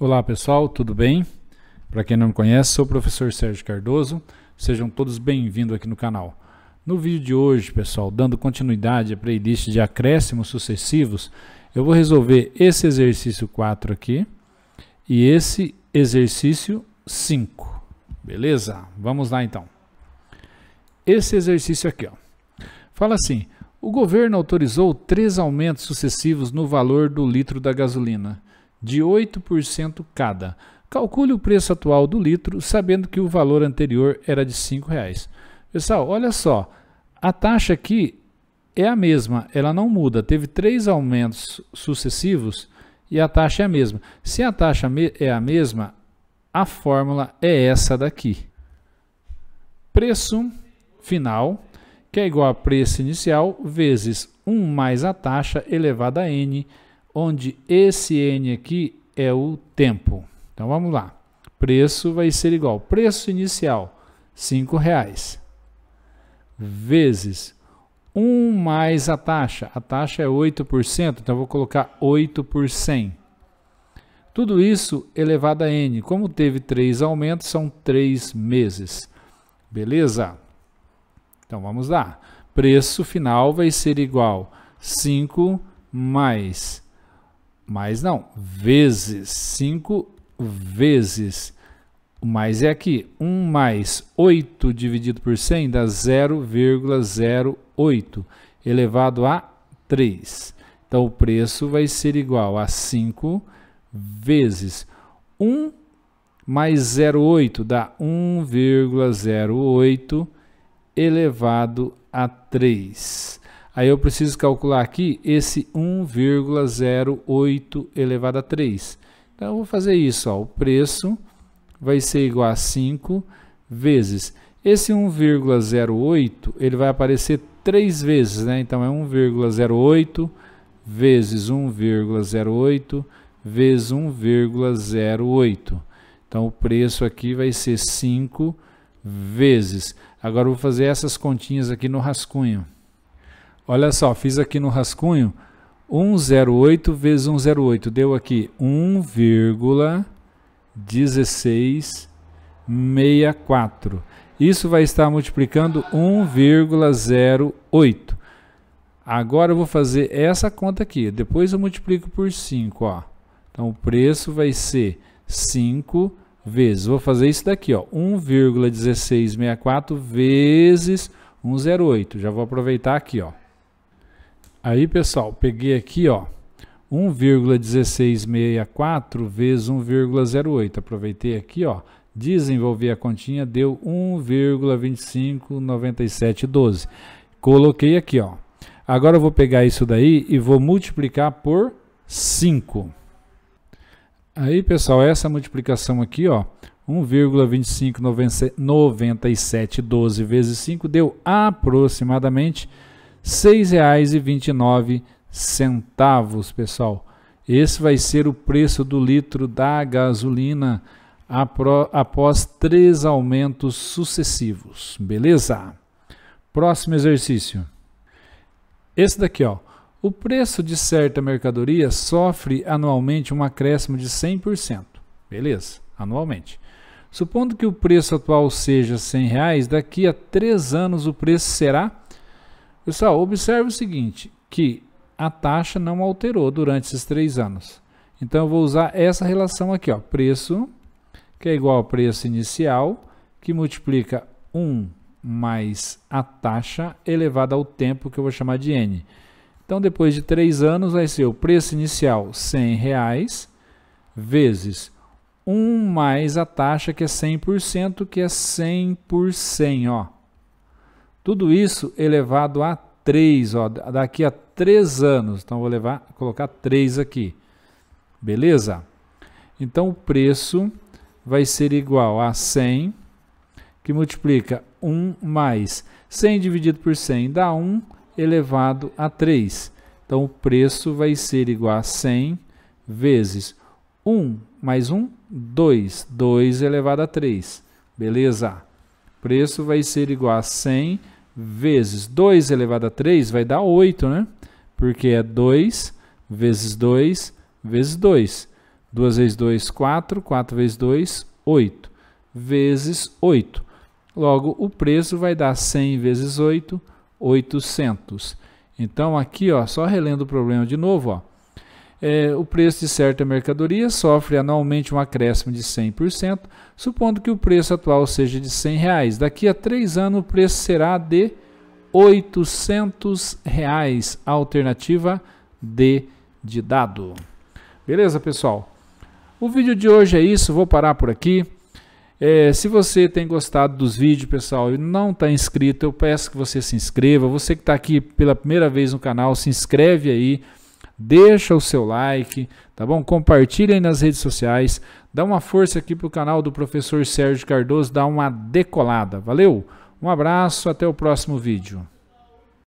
Olá pessoal, tudo bem? Para quem não me conhece, sou o professor Sérgio Cardoso. Sejam todos bem-vindos aqui no canal. No vídeo de hoje, pessoal, dando continuidade à playlist de acréscimos sucessivos, eu vou resolver esse exercício 4 aqui e esse exercício 5. Beleza? Vamos lá então. Esse exercício aqui, ó. Fala assim: o governo autorizou três aumentos sucessivos no valor do litro da gasolina de 8% cada. Calcule o preço atual do litro, sabendo que o valor anterior era de R$ 5,00. Pessoal, olha só, a taxa aqui é a mesma, ela não muda. Teve três aumentos sucessivos e a taxa é a mesma. Se a taxa é a mesma, a fórmula é essa daqui. Preço final, que é igual a preço inicial, vezes 1 mais a taxa elevada a n, onde esse N aqui é o tempo. Então vamos lá. Preço vai ser igual. Preço inicial, R$ 5,00. vezes 1 um mais a taxa. A taxa é 8%, então vou colocar 8 por 100. Tudo isso elevado a n. Como teve três aumentos, são três meses. Beleza? Então vamos lá. Preço final vai ser igual 5 mais mas não, vezes 5 vezes. O mais é aqui. 1 mais 8 dividido por 100 dá 0,08 elevado a 3. Então o preço vai ser igual a 5 vezes 1 mais 0,8 dá 1,08 elevado a 3. Aí eu preciso calcular aqui esse 1,08 elevado a 3. Então eu vou fazer isso, ó, o preço vai ser igual a 5 vezes. Esse 1,08 ele vai aparecer 3 vezes, né? Então é 1,08 vezes 1,08 vezes 1,08. Então o preço aqui vai ser 5 vezes. Agora eu vou fazer essas continhas aqui no rascunho. Olha só, fiz aqui no rascunho 108 vezes 108, deu aqui 1,1664. Isso vai estar multiplicando 1,08. Agora eu vou fazer essa conta aqui, depois eu multiplico por 5, ó. Então o preço vai ser 5 vezes, vou fazer isso daqui, ó, 1,1664 vezes 108. Já vou aproveitar aqui, ó. Aí, pessoal, peguei aqui, ó, 1,1664 vezes 1,08. Aproveitei aqui, ó, desenvolvi a continha, deu 1,259712. Coloquei aqui, ó. Agora eu vou pegar isso daí e vou multiplicar por 5. Aí, pessoal, essa multiplicação aqui, ó, 1,259712 vezes 5 deu aproximadamente 6,29 centavos, pessoal. Esse vai ser o preço do litro da gasolina após três aumentos sucessivos, beleza? Próximo exercício. Esse daqui, ó. O preço de certa mercadoria sofre anualmente um acréscimo de 100%. Beleza, anualmente. Supondo que o preço atual seja R$ 100, reais, daqui a três anos o preço será Pessoal, observe o seguinte, que a taxa não alterou durante esses três anos. Então, eu vou usar essa relação aqui, ó, preço, que é igual ao preço inicial, que multiplica 1 mais a taxa elevada ao tempo, que eu vou chamar de N. Então, depois de três anos, vai ser o preço inicial, 100 reais, vezes 1 mais a taxa, que é 100%, que é 100 por ó. Tudo isso elevado é a 3, ó, daqui a 3 anos. Então, vou levar, colocar 3 aqui. Beleza? Então, o preço vai ser igual a 100, que multiplica 1 mais 100 dividido por 100 dá 1 elevado a 3. Então, o preço vai ser igual a 100 vezes 1 mais 1, 2. 2 elevado a 3. Beleza? O preço vai ser igual a 100 vezes 2 elevado a 3 vai dar 8, né? Porque é 2 vezes 2 vezes 2. 2 vezes 2, 4. 4 vezes 2, 8. Vezes 8. Logo, o preço vai dar 100 vezes 8, 800. Então, aqui, ó, só relendo o problema de novo, ó é, o preço de certa mercadoria sofre anualmente um acréscimo de 100%, supondo que o preço atual seja de R$ reais. Daqui a três anos o preço será de R$ 800, reais, alternativa D de dado. Beleza, pessoal? O vídeo de hoje é isso, vou parar por aqui. É, se você tem gostado dos vídeos, pessoal, e não está inscrito, eu peço que você se inscreva. Você que está aqui pela primeira vez no canal, se inscreve aí deixa o seu like, tá bom? aí nas redes sociais, dá uma força aqui pro canal do professor Sérgio Cardoso, dá uma decolada. Valeu? Um abraço, até o próximo vídeo.